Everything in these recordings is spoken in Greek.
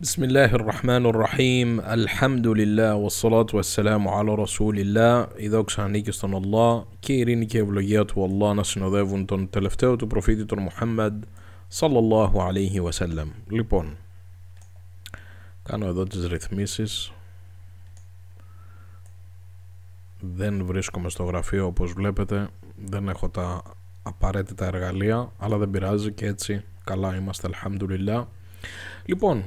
بسم الله الرحمن الرحيم الحمد لله والصلاة والسلام على رسول الله η δόξα ανήκει στον Allah και η ειρήνη και ευλογία του Allah να συνοδεύουν τον τελευταίο του προφήτη τον Μουχάμμαντ الله عليه وسلم λοιπόν κάνω εδώ τις ρυθμίσεις δεν βρίσκομαι στο γραφείο όπως βλέπετε δεν έχω τα απαραίτητα εργαλεία αλλά δεν πειράζει και έτσι καλά είμαστε alhamdulillah λοιπόν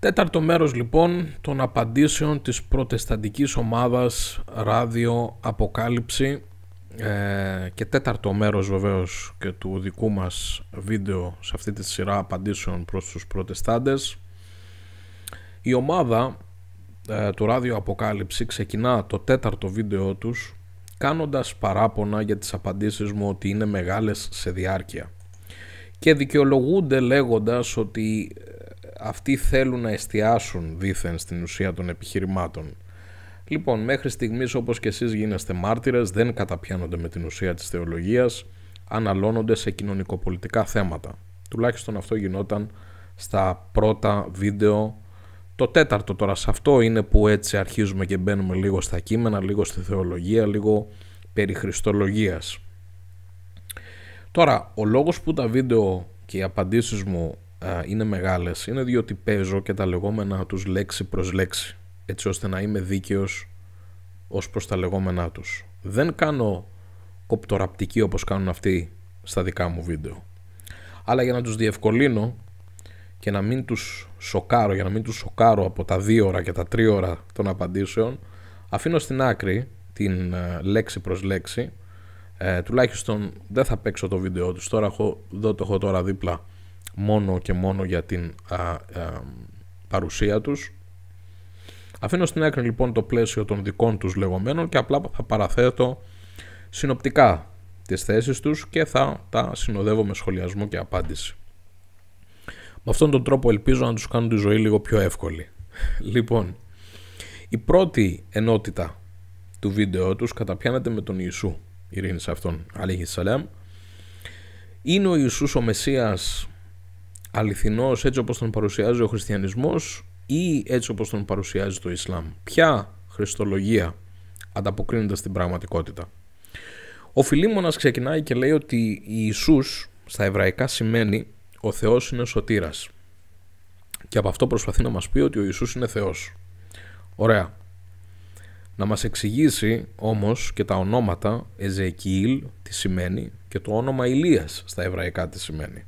Τέταρτο μέρος λοιπόν των απαντήσεων της προτεσταντικής ομάδας Ράδιο Αποκάλυψη ε, και τέταρτο μέρος βεβαίως και του δικού μας βίντεο σε αυτή τη σειρά απαντήσεων προς τους προτεστάντες. Η ομάδα ε, του Ράδιο Αποκάλυψη ξεκινά το τέταρτο βίντεο τους κάνοντας παράπονα για τις απαντήσεις μου ότι είναι μεγάλες σε διάρκεια και δικαιολογούνται λέγοντας ότι αυτοί θέλουν να εστιάσουν δήθεν στην ουσία των επιχειρημάτων. Λοιπόν, μέχρι στιγμής όπως και εσείς γίνεστε μάρτυρες δεν καταπιάνονται με την ουσία της θεολογίας, αναλώνονται σε κοινωνικοπολιτικά θέματα. Τουλάχιστον αυτό γινόταν στα πρώτα βίντεο. Το τέταρτο τώρα σε αυτό είναι που έτσι αρχίζουμε και μπαίνουμε λίγο στα κείμενα, λίγο στη θεολογία, λίγο περί Χριστολογίας. Τώρα, ο λόγος που τα βίντεο και οι απαντήσεις μου είναι μεγάλες είναι διότι παίζω και τα λεγόμενα τους λέξη προς λέξη έτσι ώστε να είμαι δίκαιος ως προς τα λεγόμενά τους. Δεν κάνω κοπτοραπτική όπως κάνουν αυτοί στα δικά μου βίντεο. Αλλά για να τους διευκολύνω και να μην τους σοκάρω, για να μην τους σοκάρω από τα δύο ώρα και τα τρία ώρα των απαντήσεων, αφήνω στην άκρη την ε, λέξη προς λέξη, ε, τουλάχιστον δεν θα παίξω το βίντεο τους, τώρα έχω, το έχω τώρα δίπλα μόνο και μόνο για την παρουσία τους. Αφήνω στην άκρη λοιπόν το πλαίσιο των δικών τους λεγόμενων και απλά θα παραθέτω συνοπτικά τις θέσεις τους και θα τα συνοδεύω με σχολιασμό και απάντηση. Με αυτόν τον τρόπο ελπίζω να τους κάνω τη ζωή λίγο πιο εύκολη. Λοιπόν, η πρώτη ενότητα του βίντεο τους καταπιάνεται με τον Ιησού, ειρήνη αυτόν, σαλέμ. Είναι ο Ιησούς ο Μεσσίας αληθινός έτσι όπως τον παρουσιάζει ο χριστιανισμός ή έτσι όπως τον παρουσιάζει το Ισλάμ. Ποια χριστολογία ανταποκρίνεται στην πραγματικότητα. Ο Φιλίμωνας ξεκινάει και λέει ότι η Ιησούς στα εβραϊκά σημαίνει ο Θεός είναι σωτήρας. Και από αυτό προσπαθεί να μας πει ότι ο Ιησούς είναι Θεός. Ωραία. Να μας εξηγήσει όμως και τα ονόματα Εζεκιήλ τι σημαίνει και το όνομα Ηλίας στα εβραϊκά τι σημαίνει.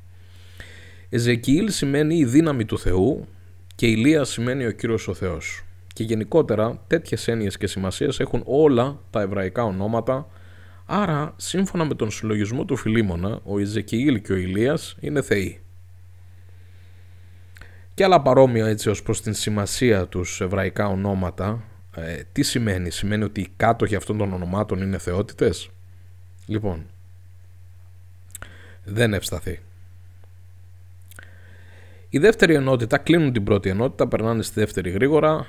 Εζεκιήλ σημαίνει η δύναμη του Θεού και Ηλία σημαίνει ο Κύριος ο Θεός. Και γενικότερα τέτοιες έννοιες και σημασίες έχουν όλα τα εβραϊκά ονόματα, άρα σύμφωνα με τον συλλογισμό του Φιλίμωνα, ο Εζεκιήλ και ο Ηλίας είναι θεοί. Και άλλα παρόμοια έτσι ως προς την σημασία τους εβραϊκά ονόματα, ε, τι σημαίνει, σημαίνει ότι οι κάτοχοι αυτών των ονομάτων είναι θεότητες. Λοιπόν, δεν ευσταθεί. Η δεύτερη ενότητα κλείνουν την πρώτη ενότητα, περνάνε στη δεύτερη γρήγορα,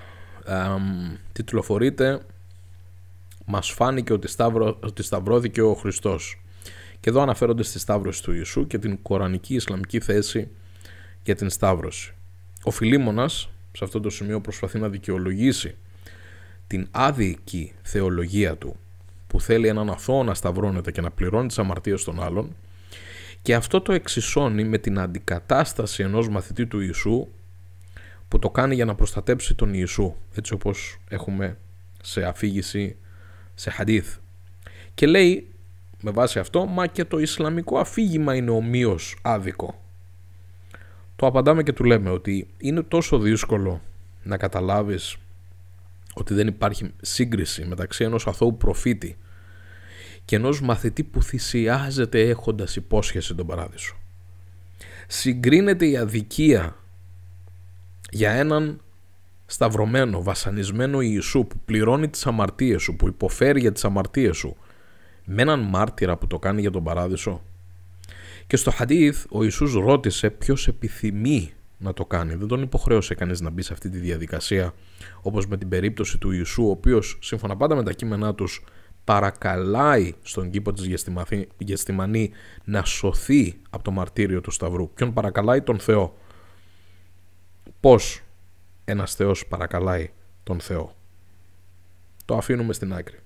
Um, τιτλοφορείται «Μας φάνηκε ότι, σταυρο, ότι σταυρώθηκε ο Χριστός». Και εδώ αναφέρονται στη Σταύρωση του Ιησού και την κορανική Ισλαμική θέση για την Σταύρωση. Ο Φιλίμωνας σε αυτό το σημείο προσπαθεί να δικαιολογήσει την άδικη θεολογία του που θέλει έναν αθώο να σταυρώνεται και να πληρώνει τις αμαρτίες των άλλων και αυτό το εξισώνει με την αντικατάσταση ενός μαθητή του Ιησού που το κάνει για να προστατέψει τον Ιησού, έτσι όπως έχουμε σε αφήγηση, σε χαντίθ. Και λέει με βάση αυτό, μα και το Ισλαμικό αφήγημα είναι ομοίως άδικο. Το απαντάμε και του λέμε ότι είναι τόσο δύσκολο να καταλάβεις ότι δεν υπάρχει σύγκριση μεταξύ ενός αθώου προφήτη και ενός μαθητή που θυσιάζεται έχοντας υπόσχεση τον παράδεισο. Συγκρίνεται η αδικία για έναν σταυρωμένο, βασανισμένο Ιησού που πληρώνει τις αμαρτίες σου, που υποφέρει για τις αμαρτίες σου, με έναν μάρτυρα που το κάνει για τον παράδεισο. Και στο Χατίθ ο Ιησούς ρώτησε ποιος επιθυμεί να το κάνει. Δεν τον υποχρέωσε κανείς να μπει σε αυτή τη διαδικασία όπως με την περίπτωση του Ιησού ο οποίος σύμφωνα πάντα με τα κείμενά τους παρακαλάει στον κήπο της Γεστημανή να σωθεί από το μαρτύριο του Σταυρού. Ποιον παρακαλάει τον Θεό. Πώς ένας Θεός παρακαλάει τον Θεό. Το αφήνουμε στην άκρη.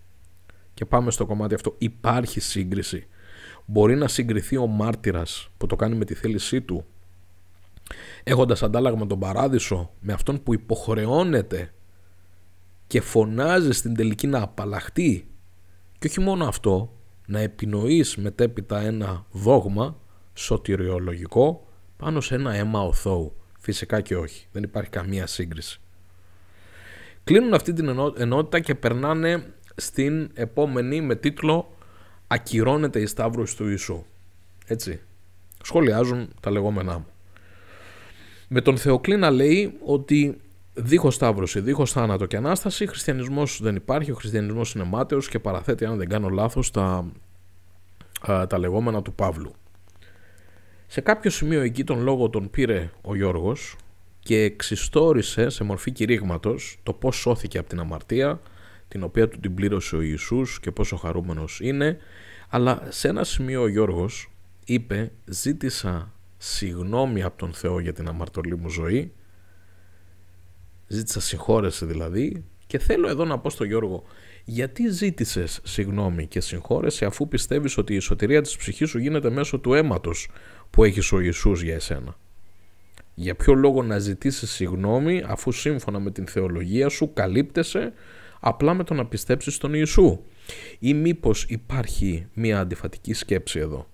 Και πάμε στο κομμάτι αυτό. Υπάρχει σύγκριση. Μπορεί να συγκριθεί ο μάρτυρας που το κάνει με τη θέλησή του έχοντας αντάλλαγμα τον παράδεισο με αυτόν που υποχρεώνεται και φωνάζει στην τελική να απαλλαχτεί και όχι μόνο αυτό, να επινοείς μετέπειτα ένα δόγμα σωτηριολογικό πάνω σε ένα αίμα οθόου. Φυσικά και όχι. Δεν υπάρχει καμία σύγκριση. Κλείνουν αυτή την ενότητα και περνάνε στην επόμενη με τίτλο «Ακυρώνεται η Σταύρωση του Ιησού». Έτσι. Σχολιάζουν τα λεγόμενά μου. Με τον Θεοκλήνα λέει ότι Δίχως Σταύρωση, δίχως θάνατο και ανάσταση, χριστιανισμός δεν υπάρχει. Ο χριστιανισμός είναι μάταιος και παραθέτει, αν δεν κάνω λάθος, τα, τα λεγόμενα του Παύλου. Σε κάποιο σημείο εκεί τον λόγο τον πήρε ο Γιώργος και εξιστόρισε σε μορφή κηρύγματος το πώς σώθηκε από την αμαρτία, την οποία του την πλήρωσε ο Ιησούς και πόσο χαρούμενος είναι, αλλά σε ένα σημείο ο Γιώργος είπε «Ζήτησα συγγνώμη από τον Θεό για την αμαρτωλή μου ζωή Ζήτησα συγχώρεση δηλαδή και θέλω εδώ να πω στον Γιώργο γιατί ζήτησες συγγνώμη και συγχώρεση αφού πιστεύεις ότι η σωτηρία της ψυχής σου γίνεται μέσω του αίματος που έχεις ο Ιησούς για εσένα. Για ποιο λόγο να ζητήσεις συγγνώμη αφού σύμφωνα με την θεολογία σου καλύπτεσαι απλά με το να πιστέψεις τον Ιησού. Ή μήπως υπάρχει μια αντιφατική σκέψη εδώ.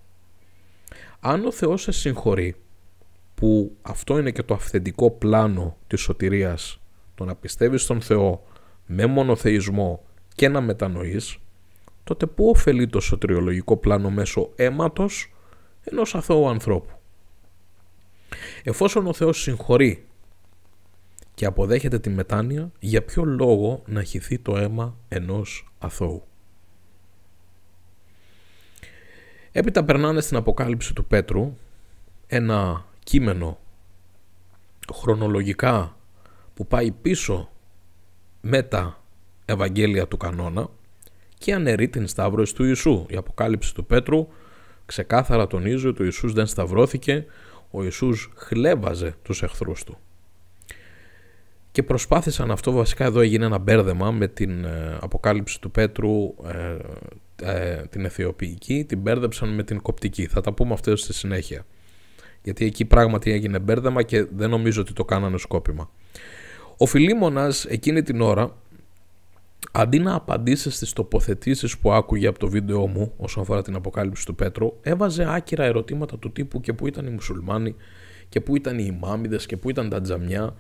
Αν ο Θεός σε συγχωρεί που αυτό είναι και το αυθεντικό πλάνο της σωτηρίας το να πιστεύεις στον Θεό με μονοθεϊσμό και να μετανοείς. τότε πού ωφελεί το σωτηριολογικό πλάνο μέσω αίματος ενός αθώου ανθρώπου. Εφόσον ο Θεός συγχωρεί και αποδέχεται τη μετάνοια, για ποιο λόγο να χυθεί το αίμα ενός αθώου. Έπειτα περνάνε στην Αποκάλυψη του Πέτρου ένα κείμενο χρονολογικά που πάει πίσω με τα Ευαγγέλια του κανόνα και αναιρεί την σταύρωση του Ιησού. Η αποκάλυψη του Πέτρου ξεκάθαρα τονίζει ότι ο Ιησούς δεν σταυρώθηκε, ο Ιησούς χλέβαζε τους εχθρούς του. Και προσπάθησαν αυτό, βασικά εδώ έγινε ένα μπέρδεμα με την ε, αποκάλυψη του Πέτρου, ε, ε, την αιθιοποιική, την μπέρδεψαν με την κοπτική. Θα τα πούμε αυτές στη συνέχεια. Γιατί εκεί πράγματι έγινε μπέρδεμα και δεν νομίζω ότι το κάνανε σκόπιμα. Ο Φιλίμωνας εκείνη την ώρα, αντί να απαντήσει στις τοποθετήσεις που άκουγε από το βίντεο μου όσον αφορά την αποκάλυψη του Πέτρου, έβαζε άκυρα ερωτήματα του τύπου και πού ήταν οι μουσουλμάνοι και πού ήταν οι ημάμιδες και πού ήταν τα τζαμιά,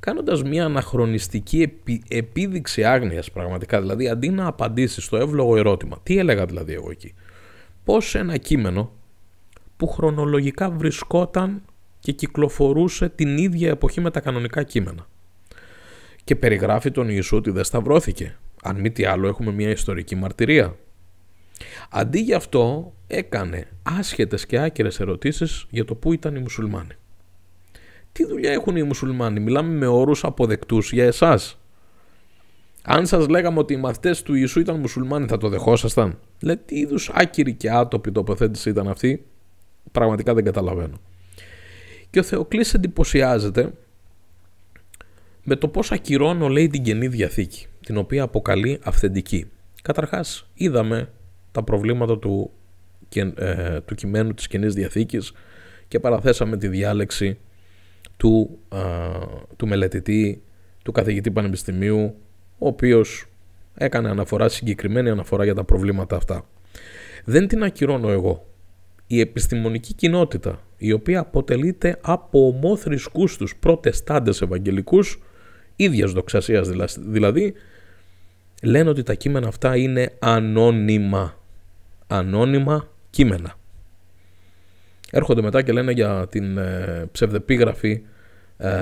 κάνοντας μια αναχρονιστική επί... επίδειξη άγνοιας πραγματικά, δηλαδή αντί να απαντήσει στο εύλογο ερώτημα. Τι έλεγα δηλαδή εγώ εκεί. Πώς ένα κείμενο που χρονολογικά βρισκόταν και κυκλοφορούσε την ίδια εποχή με τα κανονικά κείμενα και περιγράφει τον Ιησού ότι δεν σταυρώθηκε. Αν μη τι άλλο έχουμε μια ιστορική μαρτυρία. Αντί γι' αυτό έκανε άσχετες και άκυρες ερωτήσεις για το πού ήταν οι μουσουλμάνοι. Τι δουλειά έχουν οι μουσουλμάνοι, μιλάμε με όρους αποδεκτούς για εσάς. Αν σας λέγαμε ότι οι μαθητές του Ιησού ήταν μουσουλμάνοι θα το δεχόσασταν. Λέει τι είδους άκυρη και άτοπη τοποθέτηση ήταν αυτή, πραγματικά δεν καταλαβαίνω. Και ο Θεοκλής εντυπωσιάζεται με το πώς ακυρώνω λέει την Καινή Διαθήκη, την οποία αποκαλεί αυθεντική. Καταρχάς είδαμε τα προβλήματα του, ε, κειμένου της Καινής Διαθήκης και παραθέσαμε τη διάλεξη του, του μελετητή, του καθηγητή πανεπιστημίου, ο οποίος έκανε αναφορά, συγκεκριμένη αναφορά για τα προβλήματα αυτά. Δεν την ακυρώνω εγώ. Η επιστημονική κοινότητα, η οποία αποτελείται από ομόθρησκούς τους προτεστάντες ευαγγελικούς, ίδιας δοξασίας δηλαδή, λένε ότι τα κείμενα αυτά είναι ανώνυμα. Ανώνυμα κείμενα. Έρχονται μετά και λένε για την ε, ψευδεπίγραφη ε,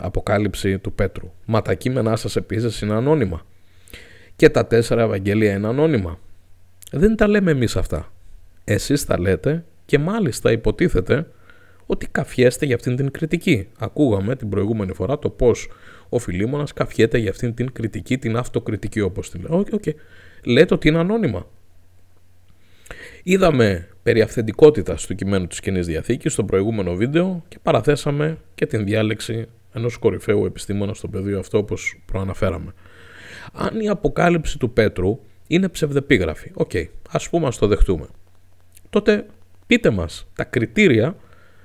αποκάλυψη του Πέτρου. Μα τα κείμενά σας επίσης είναι ανώνυμα. Και τα τέσσερα Ευαγγέλια είναι ανώνυμα. Δεν τα λέμε εμείς αυτά. Εσείς τα λέτε και μάλιστα υποτίθεται ότι καφιέστε για αυτήν την κριτική. Ακούγαμε την προηγούμενη φορά το πώς ο Φιλίμωνας καφιέται για αυτήν την κριτική, την αυτοκριτική όπως τη λέω. Okay, okay. Λέτε ότι είναι ανώνυμα. Είδαμε περί αυθεντικότητας του κειμένου της Καινής Διαθήκης στο προηγούμενο βίντεο και παραθέσαμε και την διάλεξη ενός κορυφαίου επιστήμονα στο πεδίο αυτό όπως προαναφέραμε. Αν η αποκάλυψη του Πέτρου είναι ψευδεπίγραφη, οκ, okay, ας πούμε ας το δεχτούμε, τότε πείτε μας τα κριτήρια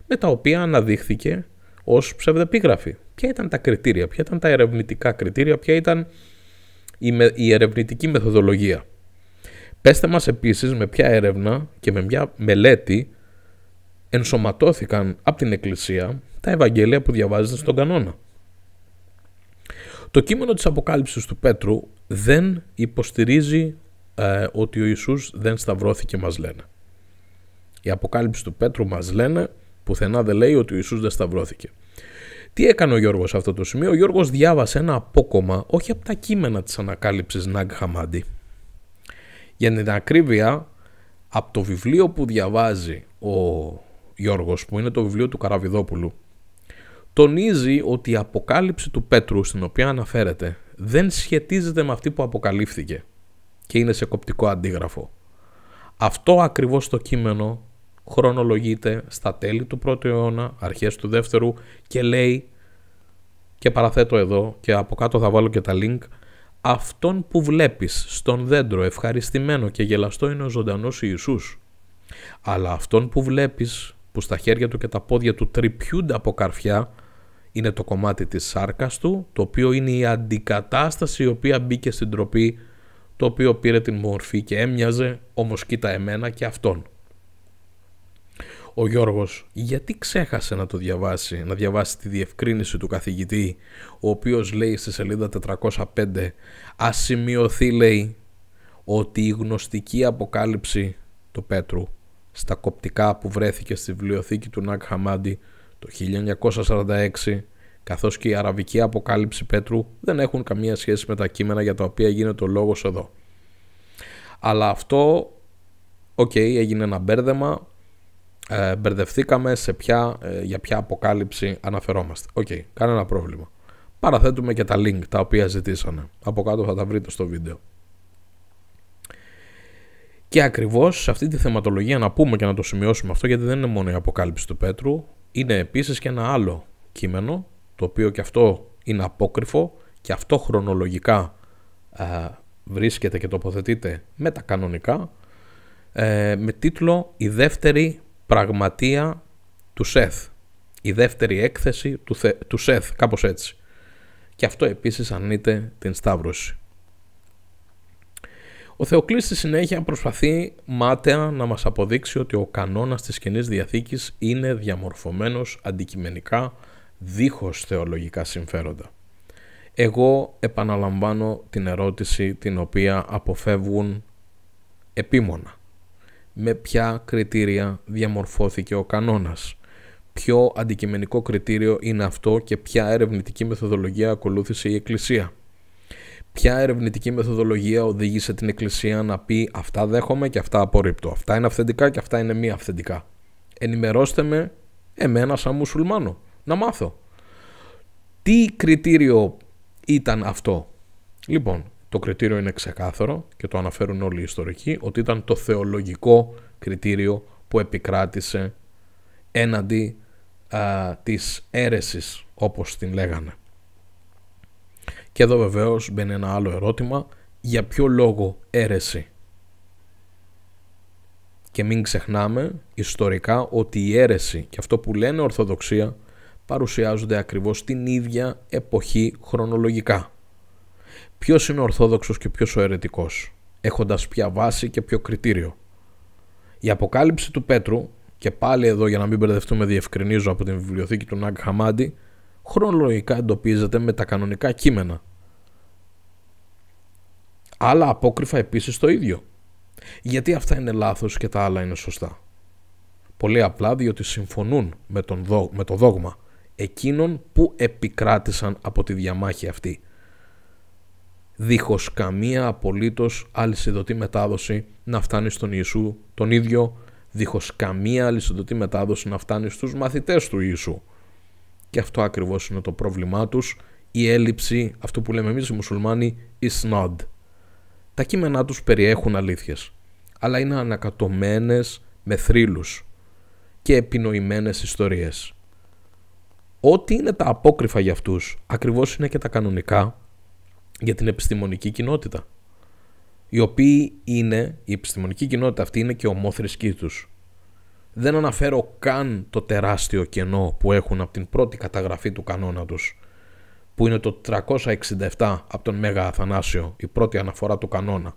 με τα οποία αναδείχθηκε ως ψευδεπίγραφη ποια ήταν τα κριτήρια, ποια ήταν τα ερευνητικά κριτήρια, ποια ήταν η, η ερευνητική μεθοδολογία. Πέστε μας επίσης με ποια έρευνα και με ποια μελέτη ενσωματώθηκαν από την Εκκλησία τα Ευαγγέλια που διαβάζετε στον κανόνα. Το κείμενο της Αποκάλυψης του Πέτρου δεν υποστηρίζει ε, ότι ο Ιησούς δεν σταυρώθηκε μας λένε. Η Αποκάλυψη του Πέτρου μας λένε πουθενά δεν λέει ότι ο Ιησούς δεν σταυρώθηκε. Τι έκανε ο Γιώργος σε αυτό το σημείο, Ο Γιώργος διάβασε ένα απόκομα, όχι από τα κείμενα της ανακάλυψης Ναγκ Χαμάντι. Για την ακρίβεια, από το βιβλίο που διαβάζει ο Γιώργος, που είναι το βιβλίο του Καραβιδόπουλου, τονίζει ότι η αποκάλυψη του Πέτρου, στην οποία αναφέρεται, δεν σχετίζεται με αυτή που αποκαλύφθηκε και είναι σε κοπτικό αντίγραφο. Αυτό ακριβώς το κείμενο χρονολογείται στα τέλη του πρώτου αιώνα, αρχές του δεύτερου και λέει και παραθέτω εδώ και από κάτω θα βάλω και τα link «Αυτόν που βλέπεις στον δέντρο ευχαριστημένο και γελαστό είναι ο ζωντανός Ιησούς, αλλά αυτόν που βλέπεις που στα χέρια του και τα πόδια του τρυπιούνται από καρφιά είναι το κομμάτι της σάρκας του, το οποίο είναι η αντικατάσταση η οποία μπήκε στην τροπή, το οποίο πήρε την μορφή και έμοιαζε, όμως κοίτα εμένα και αυτόν ο Γιώργος γιατί ξέχασε να το διαβάσει, να διαβάσει τη διευκρίνηση του καθηγητή ο οποίος λέει στη σελίδα 405 σημειωθεί λέει ότι η γνωστική αποκάλυψη του Πέτρου στα κοπτικά που βρέθηκε στη βιβλιοθήκη του Νακ Χαμάντι το 1946 καθώς και η αραβική αποκάλυψη Πέτρου δεν έχουν καμία σχέση με τα κείμενα για τα οποία γίνεται ο λόγος εδώ. Αλλά αυτό, οκ, έγινε ένα μπέρδεμα, ε, μπερδευτήκαμε σε ποια, ε, για ποια αποκάλυψη αναφερόμαστε. Οκ, okay, κανένα πρόβλημα. Παραθέτουμε και τα link τα οποία ζητήσανε. Από κάτω θα τα βρείτε στο βίντεο. Και ακριβώς σε αυτή τη θεματολογία να πούμε και να το σημειώσουμε αυτό γιατί δεν είναι μόνο η αποκάλυψη του Πέτρου. Είναι επίσης και ένα άλλο κείμενο το οποίο και αυτό είναι απόκριφο και αυτό χρονολογικά ε, βρίσκεται και τοποθετείται με τα κανονικά ε, με τίτλο «Η δεύτερη πραγματεία του Σεθ. Η δεύτερη έκθεση του, θε, Σεθ, κάπως έτσι. Και αυτό επίσης ανείται την Σταύρωση. Ο Θεοκλής στη συνέχεια προσπαθεί μάταια να μας αποδείξει ότι ο κανόνας της κοινής Διαθήκης είναι διαμορφωμένος αντικειμενικά δίχως θεολογικά συμφέροντα. Εγώ επαναλαμβάνω την ερώτηση την οποία αποφεύγουν επίμονα με ποια κριτήρια διαμορφώθηκε ο κανόνας. Ποιο αντικειμενικό κριτήριο είναι αυτό και ποια ερευνητική μεθοδολογία ακολούθησε η Εκκλησία. Ποια ερευνητική μεθοδολογία οδήγησε την Εκκλησία να πει αυτά δέχομαι και αυτά απορρίπτω. Αυτά είναι αυθεντικά και αυτά είναι μη αυθεντικά. Ενημερώστε με εμένα σαν μουσουλμάνο να μάθω. Τι κριτήριο ήταν αυτό. Λοιπόν, το κριτήριο είναι ξεκάθαρο και το αναφέρουν όλοι οι ιστορικοί ότι ήταν το θεολογικό κριτήριο που επικράτησε έναντι α, της αίρεσης όπως την λέγανε. Και εδώ βεβαίως μπαίνει ένα άλλο ερώτημα για ποιο λόγο αίρεση. Και μην ξεχνάμε ιστορικά ότι η αίρεση και αυτό που λένε ορθοδοξία παρουσιάζονται ακριβώς την ίδια εποχή χρονολογικά. Ποιος είναι ορθόδοξο ορθόδοξος και ποιος ο αιρετικός, έχοντας ποια βάση και ποιο κριτήριο. Η αποκάλυψη του Πέτρου, και πάλι εδώ για να μην μπερδευτούμε διευκρινίζω από την βιβλιοθήκη του Ναγκ Χαμάντι, χρονολογικά εντοπίζεται με τα κανονικά κείμενα. Άλλα απόκριφα επίσης το ίδιο. Γιατί αυτά είναι λάθος και τα άλλα είναι σωστά. Πολύ απλά διότι συμφωνούν με, τον με το δόγμα εκείνων που επικράτησαν από τη διαμάχη αυτή δίχως καμία απολύτως αλυσιδωτή μετάδοση να φτάνει στον Ιησού τον ίδιο, δίχως καμία αλυσιδωτή μετάδοση να φτάνει στους μαθητές του Ιησού. Και αυτό ακριβώς είναι το πρόβλημά τους, η έλλειψη, αυτό που λέμε εμείς οι μουσουλμάνοι, isnad. Τα κείμενά τους περιέχουν αλήθειες, αλλά είναι ανακατωμένες με θρύλους και επινοημένες ιστορίες. Ό,τι είναι τα απόκριφα για αυτούς, ακριβώς είναι και τα κανονικά για την επιστημονική κοινότητα. Οι οποίοι είναι, η επιστημονική κοινότητα αυτή είναι και ομόθρησκοί τους. Δεν αναφέρω καν το τεράστιο κενό που έχουν από την πρώτη καταγραφή του κανόνα τους, που είναι το 367 από τον Μέγα Αθανάσιο, η πρώτη αναφορά του κανόνα.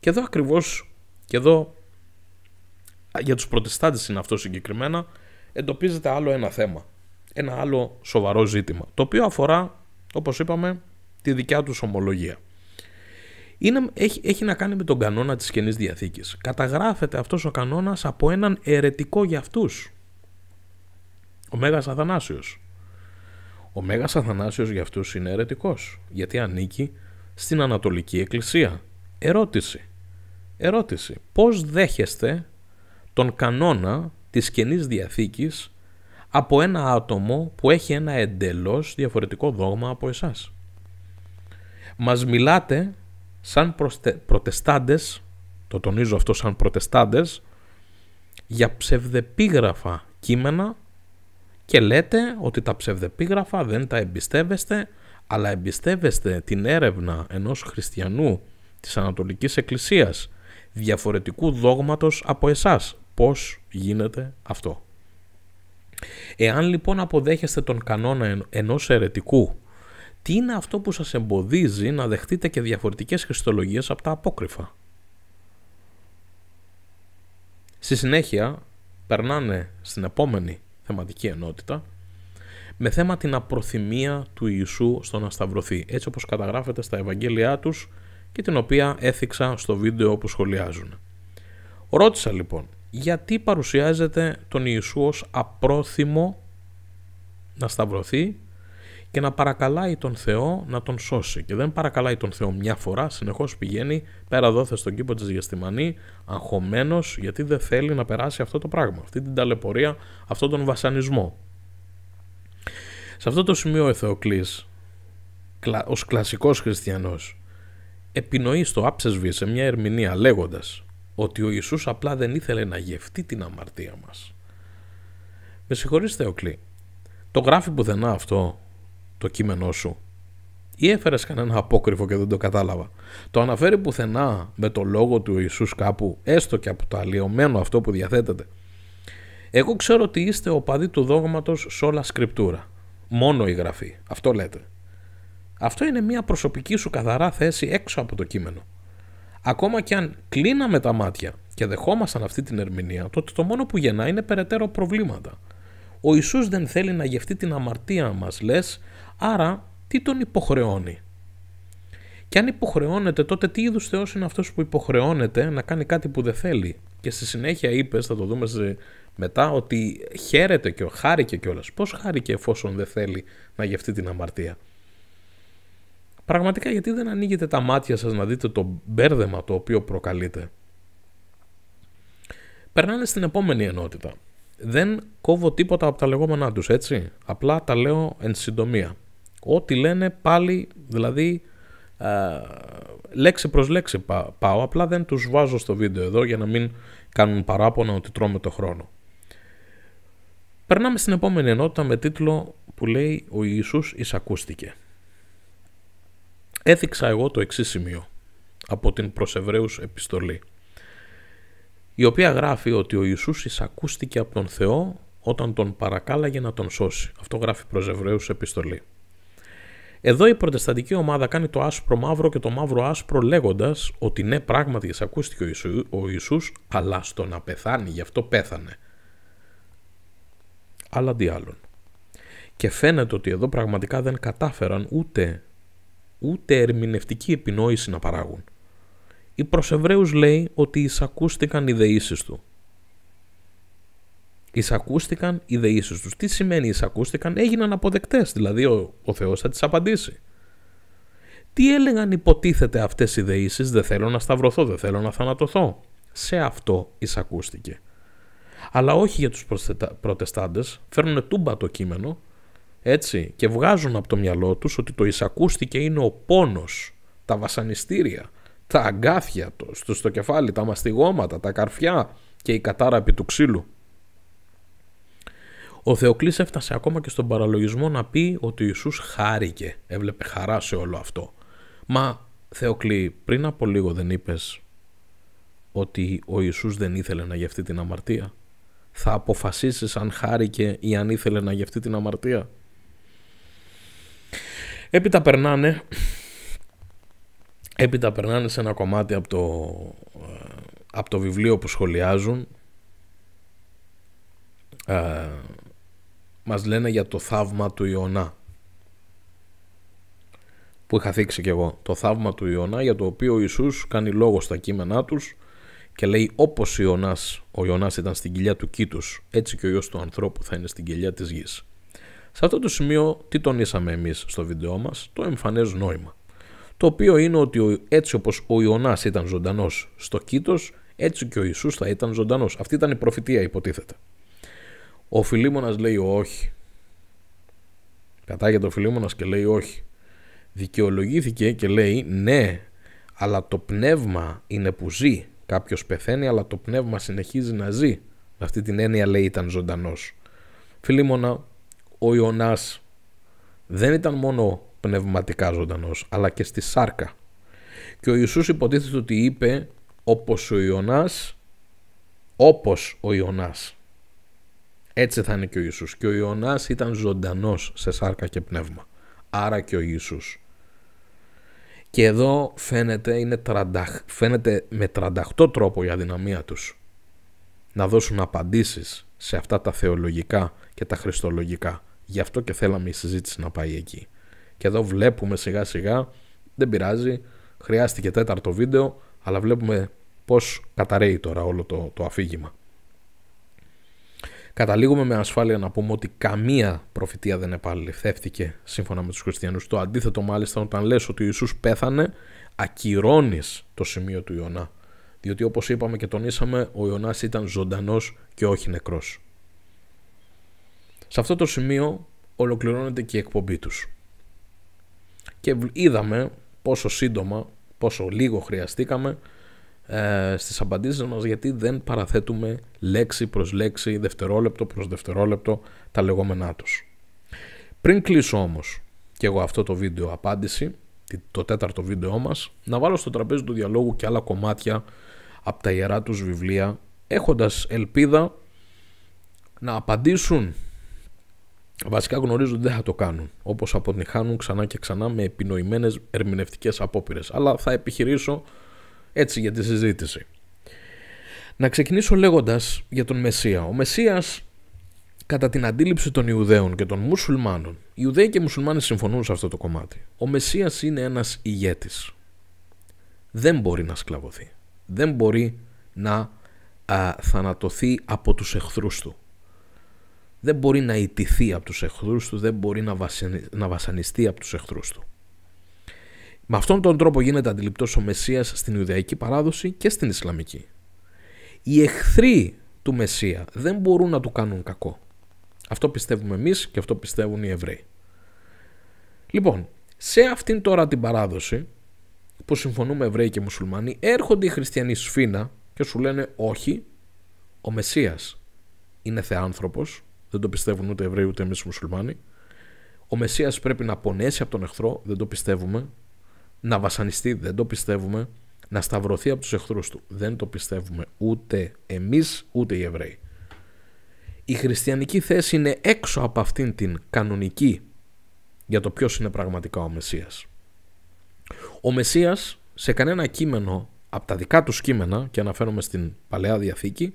Και εδώ ακριβώς, και εδώ για τους προτεστάντες είναι αυτό συγκεκριμένα, εντοπίζεται άλλο ένα θέμα, ένα άλλο σοβαρό ζήτημα, το οποίο αφορά, όπως είπαμε, τη δικιά τους ομολογία. Είναι, έχει, έχει να κάνει με τον κανόνα της Καινής Διαθήκης. Καταγράφεται αυτός ο κανόνας από έναν ερετικό για αυτούς. Ο Μέγας Αθανάσιος. Ο Μέγας Αθανάσιος για αυτούς είναι ερετικός, γιατί ανήκει στην Ανατολική Εκκλησία. Ερώτηση. Ερώτηση. Πώς δέχεστε τον κανόνα της Καινής Διαθήκης από ένα άτομο που έχει ένα εντελώς διαφορετικό δόγμα από εσάς μας μιλάτε σαν προστε... προτεστάντες, το τονίζω αυτό σαν προτεστάντες, για ψευδεπίγραφα κείμενα και λέτε ότι τα ψευδεπίγραφα δεν τα εμπιστεύεστε, αλλά εμπιστεύεστε την έρευνα ενός χριστιανού της Ανατολικής Εκκλησίας, διαφορετικού δόγματος από εσάς. Πώς γίνεται αυτό. Εάν λοιπόν αποδέχεστε τον κανόνα ενός αιρετικού τι είναι αυτό που σας εμποδίζει να δεχτείτε και διαφορετικές χριστολογίες από τα απόκριφα. Στη συνέχεια περνάνε στην επόμενη θεματική ενότητα με θέμα την απροθυμία του Ιησού στο να σταυρωθεί, έτσι όπως καταγράφεται στα Ευαγγέλια τους και την οποία έθιξα στο βίντεο που σχολιάζουν. Ρώτησα λοιπόν, γιατί παρουσιάζεται τον Ιησού ως απρόθυμο να σταυρωθεί και να παρακαλάει τον Θεό να τον σώσει. Και δεν παρακαλάει τον Θεό μια φορά, συνεχώς πηγαίνει πέρα δόθε στον κήπο της Γεστημανή, αγχωμένος γιατί δεν θέλει να περάσει αυτό το πράγμα, αυτή την ταλαιπωρία, αυτόν τον βασανισμό. Σε αυτό το σημείο ο Θεοκλής, ως κλασικός χριστιανός, επινοεί στο άψεσβη σε μια ερμηνεία λέγοντας ότι ο Ιησούς απλά δεν ήθελε να γευτεί την αμαρτία μας. Με συγχωρείς Θεοκλή, το γράφει πουθενά αυτό το κείμενό σου ή έφερες κανένα απόκρυφο και δεν το κατάλαβα. Το αναφέρει πουθενά με το λόγο του Ιησούς κάπου, έστω και από το αλλοιωμένο αυτό που διαθέτεται. Εγώ ξέρω ότι είστε οπαδοί του δόγματος σε όλα σκριπτούρα. Μόνο η γραφή. Αυτό λέτε. Αυτό είναι μια προσωπική σου καθαρά θέση έξω από το κείμενο. Ακόμα και αν κλείναμε τα μάτια και δεχόμασταν αυτή την ερμηνεία, τότε το μόνο που γεννά είναι περαιτέρω προβλήματα. Ο Ιησούς δεν θέλει να γευτεί την αμαρτία μας, λες, Άρα, τι τον υποχρεώνει. Και αν υποχρεώνεται, τότε τι είδους Θεός είναι αυτός που υποχρεώνεται να κάνει κάτι που δεν θέλει. Και στη συνέχεια είπες, θα το δούμε μετά, ότι χαίρεται και χάρηκε κιόλας. Πώς χάρηκε εφόσον δεν θέλει να γευτεί την αμαρτία. Πραγματικά γιατί δεν ανοίγετε τα μάτια σας να δείτε το μπέρδεμα το οποίο προκαλείτε. Περνάνε στην επόμενη ενότητα. Δεν κόβω τίποτα από τα λεγόμενά τους, έτσι. Απλά τα λέω εν συντομία. Ό,τι λένε πάλι, δηλαδή ε, λέξη προς λέξη πάω, απλά δεν τους βάζω στο βίντεο εδώ για να μην κάνουν παράπονα ότι τρώμε το χρόνο. Περνάμε στην επόμενη ενότητα με τίτλο που λέει «Ο Ιησούς εισακούστηκε». Έθιξα εγώ το εξής σημείο από την προς επιστολή η οποία γράφει ότι ο Ιησούς εισακούστηκε από τον Θεό όταν τον παρακάλαγε να τον σώσει. Αυτό γράφει προς επιστολή. Εδώ η προτεσταντική ομάδα κάνει το άσπρο μαύρο και το μαύρο άσπρο λέγοντας ότι ναι, πράγματι εισακούστηκε ο, ίσου. Ιησούς, αλλά στο να πεθάνει, γι' αυτό πέθανε. Αλλά αντί άλλον. Και φαίνεται ότι εδώ πραγματικά δεν κατάφεραν ούτε, ούτε ερμηνευτική επινόηση να παράγουν. Οι προς λέει ότι εισακούστηκαν οι δεήσεις του εισακούστηκαν οι δεήσει τους. Τι σημαίνει εισακούστηκαν, έγιναν αποδεκτές, δηλαδή ο, ο Θεός θα τις απαντήσει. Τι έλεγαν υποτίθεται αυτές οι δεήσεις, δεν θέλω να σταυρωθώ, δεν θέλω να θανατωθώ. Σε αυτό εισακούστηκε. Αλλά όχι για τους προτεστάντε, φέρνουν τούμπα το κείμενο, έτσι, και βγάζουν από το μυαλό τους, ότι το εισακούστηκε είναι ο πόνος. τα βασανιστήρια, τα αγκάθια, το, στο, κεφάλι, τα μαστιγώματα, τα καρφιά και η κατάραπη του ξύλου. Ο Θεοκλής έφτασε ακόμα και στον παραλογισμό να πει ότι ο Ιησούς χάρηκε, έβλεπε χαρά σε όλο αυτό. Μα Θεοκλή, πριν από λίγο δεν είπες ότι ο Ιησούς δεν ήθελε να γευτεί την αμαρτία. Θα αποφασίσεις αν χάρηκε ή αν ήθελε να γευτεί την αμαρτία. Έπειτα περνάνε, έπειτα περνάνε σε ένα κομμάτι από το, ε, από το βιβλίο που σχολιάζουν ε, μας λένε για το θαύμα του Ιωνά που είχα θίξει και εγώ το θαύμα του Ιωνά για το οποίο ο Ιησούς κάνει λόγο στα κείμενά τους και λέει όπως ο Ιωνάς, ο Ιωνάς ήταν στην κοιλιά του κήτους έτσι και ο Υιός του ανθρώπου θα είναι στην κοιλιά της γης σε αυτό το σημείο τι τονίσαμε εμείς στο βίντεό μας το εμφανές νόημα το οποίο είναι ότι έτσι όπως ο Ιωνάς ήταν ζωντανός στο κήτος έτσι και ο Ιησούς θα ήταν ζωντανός αυτή ήταν η προφητεία υποτίθεται ο Φιλίμωνας λέει όχι. Κατάγεται ο Φιλίμωνας και λέει όχι. Δικαιολογήθηκε και λέει ναι, αλλά το πνεύμα είναι που ζει. Κάποιος πεθαίνει, αλλά το πνεύμα συνεχίζει να ζει. Με αυτή την έννοια λέει ήταν ζωντανός. Φιλίμωνα, ο Ιωνάς δεν ήταν μόνο πνευματικά ζωντανός, αλλά και στη σάρκα. Και ο Ιησούς υποτίθεται ότι είπε όπως ο Ιωνάς, όπως ο Ιωνάς. Έτσι θα είναι και ο Ιησούς. Και ο Ιωνάς ήταν ζωντανός σε σάρκα και πνεύμα. Άρα και ο Ιησούς. Και εδώ φαίνεται, είναι φαίνεται με τρανταχτό τρόπο η αδυναμία τους να δώσουν απαντήσεις σε αυτά τα θεολογικά και τα χριστολογικά. Γι' αυτό και θέλαμε η συζήτηση να πάει εκεί. Και εδώ βλέπουμε σιγά σιγά, δεν πειράζει, χρειάστηκε τέταρτο βίντεο, αλλά βλέπουμε πώς καταραίει τώρα όλο το, το αφήγημα. Καταλήγουμε με ασφάλεια να πούμε ότι καμία προφητεία δεν επαληθεύτηκε σύμφωνα με τους χριστιανούς. Το αντίθετο μάλιστα όταν λες ότι ο Ιησούς πέθανε ακυρώνεις το σημείο του Ιωνά. Διότι όπως είπαμε και τονίσαμε ο Ιωνάς ήταν ζωντανός και όχι νεκρός. Σε αυτό το σημείο ολοκληρώνεται και η εκπομπή τους. Και είδαμε πόσο σύντομα, πόσο λίγο χρειαστήκαμε ε, στις απαντήσεις μας γιατί δεν παραθέτουμε λέξη προς λέξη, δευτερόλεπτο προς δευτερόλεπτο τα λεγόμενά τους. Πριν κλείσω όμως και εγώ αυτό το βίντεο απάντηση, το τέταρτο βίντεό μας, να βάλω στο τραπέζι του διαλόγου και άλλα κομμάτια από τα ιερά τους βιβλία, έχοντας ελπίδα να απαντήσουν Βασικά γνωρίζουν ότι δεν θα το κάνουν, όπως αποτυχάνουν ξανά και ξανά με επινοημένες ερμηνευτικές απόπειρες. Αλλά θα επιχειρήσω έτσι για τη συζήτηση. Να ξεκινήσω λέγοντας για τον Μεσσία. Ο Μεσσίας κατά την αντίληψη των Ιουδαίων και των Μουσουλμάνων, οι Ιουδαίοι και οι Μουσουλμάνοι συμφωνούν σε αυτό το κομμάτι. Ο Μεσσίας είναι ένας ηγέτης. Δεν μπορεί να σκλαβωθεί. Δεν μπορεί να θανατωθεί από τους εχθρούς του. Δεν μπορεί να ιτηθεί από τους εχθρούς του, δεν μπορεί να, βασανιστεί από τους εχθρούς του. Με αυτόν τον τρόπο γίνεται αντιληπτός ο Μεσσίας στην Ιουδαϊκή παράδοση και στην Ισλαμική. Οι εχθροί του Μεσσία δεν μπορούν να του κάνουν κακό. Αυτό πιστεύουμε εμείς και αυτό πιστεύουν οι Εβραίοι. Λοιπόν, σε αυτήν τώρα την παράδοση που συμφωνούμε Εβραίοι και Μουσουλμάνοι έρχονται οι χριστιανοί σφίνα και σου λένε όχι, ο Μεσσίας είναι θεάνθρωπος, δεν το πιστεύουν ούτε Εβραίοι ούτε εμείς Μουσουλμάνοι. Ο Μεσσίας πρέπει να πονέσει από τον εχθρό, δεν το πιστεύουμε, να βασανιστεί, δεν το πιστεύουμε, να σταυρωθεί από τους εχθρούς του. Δεν το πιστεύουμε ούτε εμείς ούτε οι Εβραίοι. Η χριστιανική θέση είναι έξω από αυτήν την κανονική για το ποιος είναι πραγματικά ο Μεσσίας. Ο Μεσσίας σε κανένα κείμενο από τα δικά τους κείμενα και αναφέρομαι στην Παλαιά Διαθήκη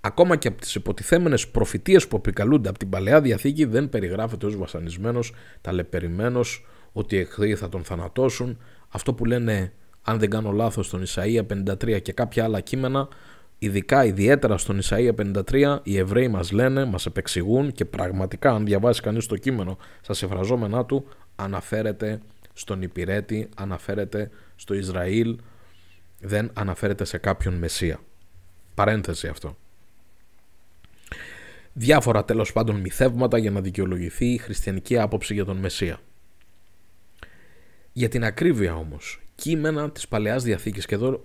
ακόμα και από τις υποτιθέμενες προφητείες που επικαλούνται από την Παλαιά Διαθήκη δεν περιγράφεται ως βασανισμένος, ταλαιπερημένος, ότι οι εχθροί θα τον θανατώσουν, αυτό που λένε, αν δεν κάνω λάθος, στον Ισαΐα 53 και κάποια άλλα κείμενα, ειδικά ιδιαίτερα στον Ισαΐα 53, οι Εβραίοι μας λένε, μας επεξηγούν και πραγματικά αν διαβάσει κανείς το κείμενο στα συμφραζόμενά του, αναφέρεται στον υπηρέτη, αναφέρεται στο Ισραήλ, δεν αναφέρεται σε κάποιον Μεσσία. Παρένθεση αυτό. Διάφορα τέλος πάντων μυθεύματα για να δικαιολογηθεί η χριστιανική άποψη για τον Μεσσία. Για την ακρίβεια όμως, κείμενα της Παλαιάς Διαθήκης και εδώ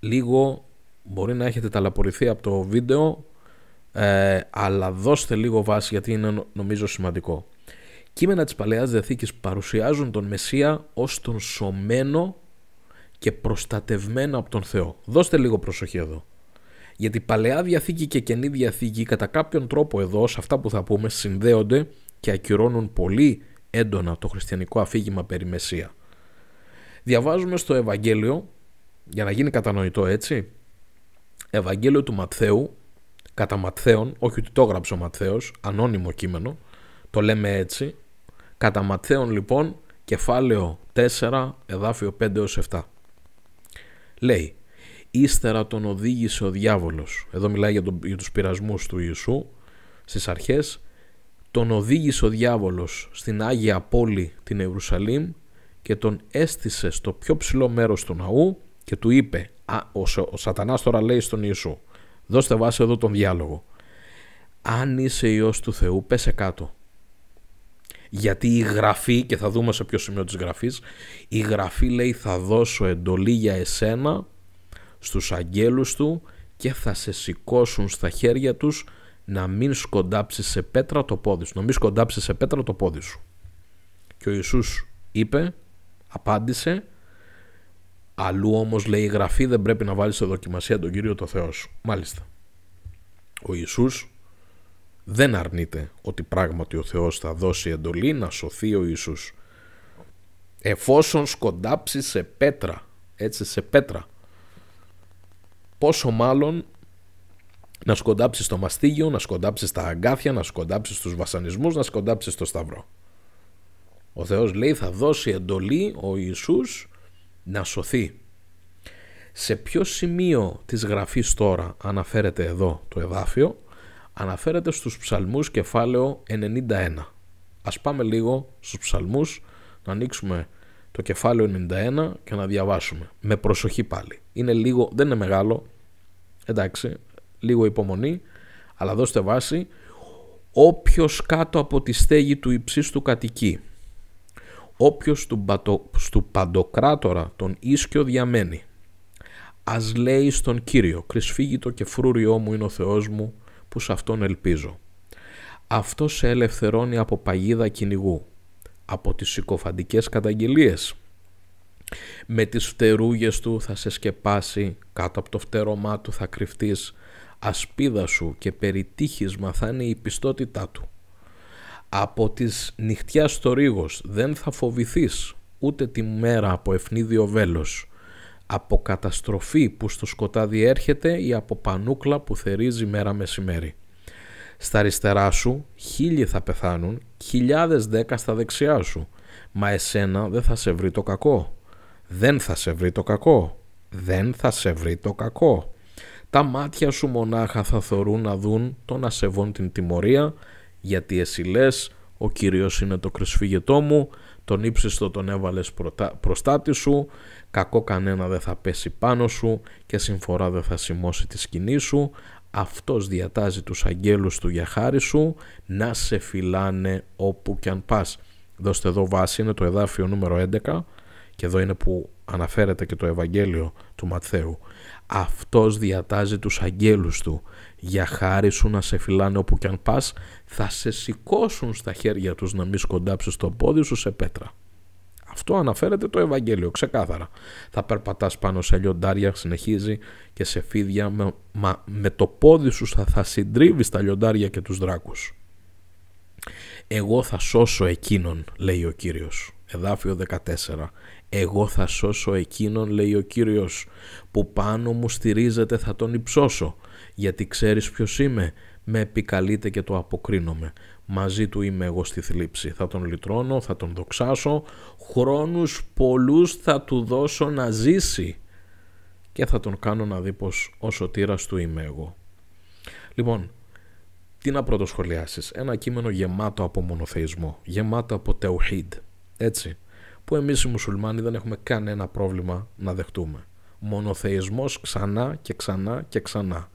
λίγο μπορεί να έχετε ταλαπωρηθεί από το βίντεο ε, αλλά δώστε λίγο βάση γιατί είναι νομίζω σημαντικό. Κείμενα της Παλαιάς Διαθήκης παρουσιάζουν τον Μεσσία ως τον σωμένο και προστατευμένο από τον Θεό. Δώστε λίγο προσοχή εδώ. Γιατί Παλαιά Διαθήκη και Καινή Διαθήκη κατά κάποιον τρόπο εδώ σε αυτά που θα πούμε συνδέονται και ακυρώνουν πολύ έντονα το χριστιανικό αφήγημα περί Μεσσία. Διαβάζουμε στο Ευαγγέλιο, για να γίνει κατανοητό έτσι, Ευαγγέλιο του Ματθαίου, κατά Ματθαίον, όχι ότι το έγραψε ο Ματθαίος, ανώνυμο κείμενο, το λέμε έτσι, κατά Ματθαίον λοιπόν, κεφάλαιο 4, εδάφιο 5 έως 7. Λέει, ύστερα τον οδήγησε ο διάβολος, εδώ μιλάει για, τον, για τους πειρασμούς του Ιησού, στις αρχές τον οδήγησε ο διάβολος στην Άγια Πόλη την Ιερουσαλήμ και τον έστησε στο πιο ψηλό μέρος του ναού και του είπε α, ο, ο σατανάς τώρα λέει στον Ιησού δώστε βάση εδώ τον διάλογο αν είσαι Υιός του Θεού πέσε κάτω γιατί η γραφή και θα δούμε σε ποιο σημείο της γραφής η γραφή λέει θα δώσω εντολή για εσένα στους αγγέλους του και θα σε σηκώσουν στα χέρια τους να μην σκοντάψεις σε πέτρα το πόδι σου, να μην σκοντάψεις σε πέτρα το πόδι σου. Και ο Ιησούς είπε, απάντησε, αλλού όμως λέει η γραφή δεν πρέπει να βάλεις σε δοκιμασία τον Κύριο το Θεό σου. Μάλιστα. Ο Ιησούς δεν αρνείται ότι πράγματι ο Θεός θα δώσει εντολή να σωθεί ο Ιησούς. Εφόσον σκοντάψει σε πέτρα, έτσι σε πέτρα, πόσο μάλλον να σκοντάψεις το μαστίγιο, να σκοντάψεις τα αγκάθια, να σκοντάψεις τους βασανισμούς, να σκοντάψεις το σταυρό. Ο Θεός λέει θα δώσει εντολή ο Ιησούς να σωθεί. Σε ποιο σημείο της γραφής τώρα αναφέρεται εδώ το εδάφιο, αναφέρεται στους ψαλμούς κεφάλαιο 91. Ας πάμε λίγο στους ψαλμούς, να ανοίξουμε το κεφάλαιο 91 και να διαβάσουμε. Με προσοχή πάλι. Είναι λίγο, δεν είναι μεγάλο, εντάξει, λίγο υπομονή, αλλά δώστε βάση. Όποιος κάτω από τη στέγη του υψίστου κατοικεί, όποιος του, πατο, παντοκράτορα τον ίσκιο διαμένει, ας λέει στον Κύριο, κρυσφύγητο και φρούριό μου είναι ο Θεός μου, που σε Αυτόν ελπίζω. Αυτός σε ελευθερώνει από παγίδα κυνηγού, από τις συκοφαντικές καταγγελίες. Με τις φτερούγες του θα σε σκεπάσει, κάτω από το φτερωμά του θα κρυφτείς, ασπίδα σου και περιτύχισμα θα είναι η πιστότητά του. Από τις νυχτιάς στο ρίγος δεν θα φοβηθείς ούτε τη μέρα από ευνίδιο βέλος, από καταστροφή που στο σκοτάδι έρχεται ή από πανούκλα που θερίζει μέρα μεσημέρι. Στα αριστερά σου χίλιοι θα πεθάνουν, χιλιάδες δέκα στα δεξιά σου, μα εσένα δεν θα σε βρει το κακό. Δεν θα σε βρει το κακό. Δεν θα σε βρει το κακό. Τα μάτια σου μονάχα θα θεωρούν να δουν τον ασεβόν την τιμωρία, γιατί εσύ λες, ο Κύριος είναι το κρυσφύγετό μου, τον ύψιστο τον έβαλες προστάτη σου, κακό κανένα δεν θα πέσει πάνω σου και συμφορά δεν θα σημώσει τη σκηνή σου, αυτός διατάζει τους αγγέλους του για χάρη σου να σε φυλάνε όπου κι αν πας. Δώστε εδώ βάση, είναι το εδάφιο νούμερο 11 και εδώ είναι που αναφέρεται και το Ευαγγέλιο του Ματθαίου αυτός διατάζει τους αγγέλους του. Για χάρη σου να σε φυλάνε όπου κι αν πας, θα σε σηκώσουν στα χέρια τους να μη σκοντάψεις το πόδι σου σε πέτρα. Αυτό αναφέρεται το Ευαγγέλιο, ξεκάθαρα. Θα περπατάς πάνω σε λιοντάρια, συνεχίζει, και σε φίδια, με, μα με το πόδι σου θα, θα συντρίβεις τα λιοντάρια και τους δράκους. «Εγώ θα σώσω εκείνον», λέει ο Κύριος. Εδάφιο 14 εγώ θα σώσω εκείνον λέει ο Κύριος που πάνω μου στηρίζεται θα τον υψώσω γιατί ξέρεις ποιος είμαι με επικαλείται και το αποκρίνομαι. Μαζί του είμαι εγώ στη θλίψη. Θα τον λυτρώνω, θα τον δοξάσω, χρόνους πολλούς θα του δώσω να ζήσει και θα τον κάνω να δει πως ο σωτήρας του είμαι εγώ. Λοιπόν, τι να πρωτοσχολιάσεις. Ένα κείμενο γεμάτο από μονοθεϊσμό, γεμάτο από τεουχίδ. Έτσι που εμείς οι μουσουλμάνοι δεν έχουμε κανένα πρόβλημα να δεχτούμε. Μονοθεϊσμός ξανά και ξανά και ξανά.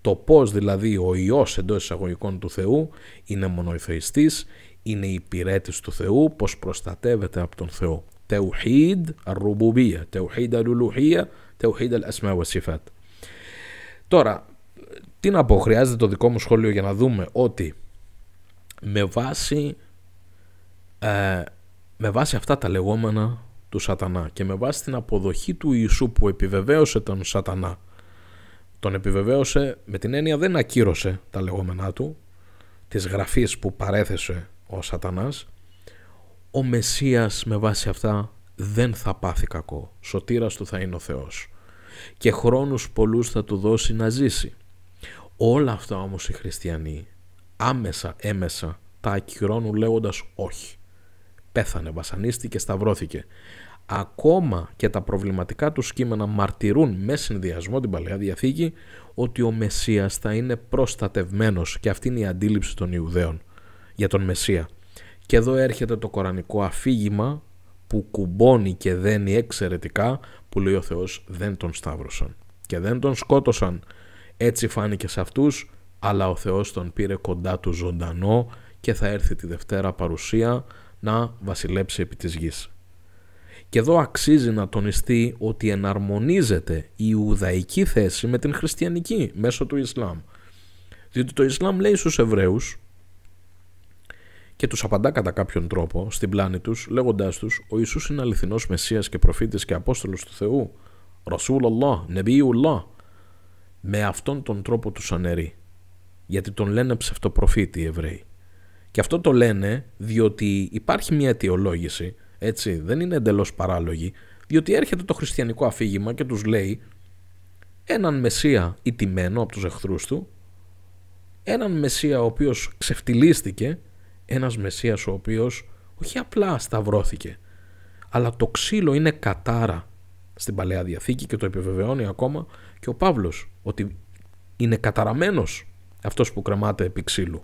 Το πώς δηλαδή ο Υιός εντός εισαγωγικών του Θεού είναι μονοθεϊστής, είναι υπηρέτης του Θεού, πως προστατεύεται από τον Θεό. Τεουχίδ αρρουμπουμπία, τεουχίδ αλουλουχία, τεουχίδ αλασμά Τώρα, τι να πω, χρειάζεται το δικό μου σχόλιο για να δούμε ότι με βάση ε, με βάση αυτά τα λεγόμενα του σατανά και με βάση την αποδοχή του Ιησού που επιβεβαίωσε τον σατανά τον επιβεβαίωσε με την έννοια δεν ακύρωσε τα λεγόμενά του της γραφής που παρέθεσε ο σατανάς ο Μεσσίας με βάση αυτά δεν θα πάθει κακό σωτήρας του θα είναι ο Θεός και χρόνους πολλούς θα του δώσει να ζήσει όλα αυτά όμως οι χριστιανοί άμεσα έμεσα τα ακυρώνουν λέγοντας όχι Πέθανε, βασανίστηκε, σταυρώθηκε. Ακόμα και τα προβληματικά τους σκήμενα μαρτυρούν με συνδυασμό την Παλαιά Διαθήκη ότι ο Μεσσίας θα είναι προστατευμένος και αυτή είναι η αντίληψη των Ιουδαίων για τον Μεσσία. Και εδώ έρχεται το κορανικό αφήγημα που κουμπώνει και δένει εξαιρετικά που λέει ο Θεός δεν τον σταύρωσαν και δεν τον σκότωσαν. Έτσι φάνηκε σε αυτούς αλλά ο Θεός τον πήρε κοντά του ζωντανό και θα έρθει τη Δευτέρα παρουσία να βασιλέψει επί της γης. Και εδώ αξίζει να τονιστεί ότι εναρμονίζεται η Ιουδαϊκή θέση με την χριστιανική μέσω του Ισλάμ. Διότι το Ισλάμ λέει στους Εβραίους και τους απαντά κατά κάποιον τρόπο στην πλάνη τους λέγοντάς τους «Ο Ιησούς είναι αληθινός Μεσσίας και προφήτης και Απόστολος του Θεού, Ρασούλ Allah, Με αυτόν τον τρόπο τους αναιρεί, γιατί τον λένε ψευτοπροφήτη οι Εβραίοι. Και αυτό το λένε διότι υπάρχει μια αιτιολόγηση, έτσι, δεν είναι εντελώς παράλογη, διότι έρχεται το χριστιανικό αφήγημα και τους λέει έναν Μεσσία ιτημένο από τους εχθρούς του, έναν Μεσσία ο οποίος ξεφτυλίστηκε, ένας Μεσσίας ο οποίος όχι απλά σταυρώθηκε, αλλά το ξύλο είναι κατάρα στην Παλαιά Διαθήκη και το επιβεβαιώνει ακόμα και ο Παύλος ότι είναι καταραμένος αυτός που κρεμάται επί ξύλου.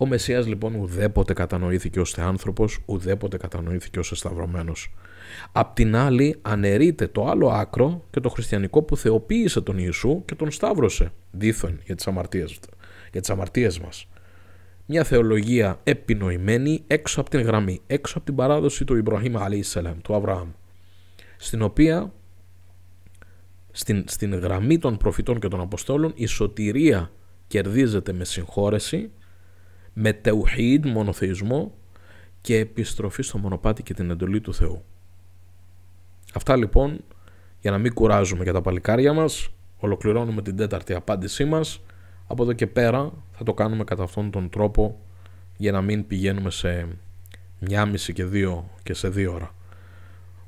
Ο Μεσσίας λοιπόν ουδέποτε κατανοήθηκε ως θεάνθρωπος, ουδέποτε κατανοήθηκε ως εσταυρωμένος. Απ' την άλλη αναιρείται το άλλο άκρο και το χριστιανικό που θεοποίησε τον Ιησού και τον σταύρωσε δήθεν για τις αμαρτίες, για τις μας. Μια θεολογία επινοημένη έξω από την γραμμή, έξω από την παράδοση του Ιμπραχήμ Αλίσσελεμ, του Αβραάμ, στην οποία στην, στην γραμμή των προφητών και των Αποστόλων η σωτηρία κερδίζεται με συγχώρεση με τεουχίδ, μονοθεϊσμό και επιστροφή στο μονοπάτι και την εντολή του Θεού. Αυτά λοιπόν, για να μην κουράζουμε για τα παλικάρια μας, ολοκληρώνουμε την τέταρτη απάντησή μας. Από εδώ και πέρα θα το κάνουμε κατά αυτόν τον τρόπο για να μην πηγαίνουμε σε μια μισή και δύο και σε δύο ώρα.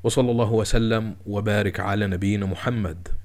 وصلى الله وسلم وبارك على نبينا محمد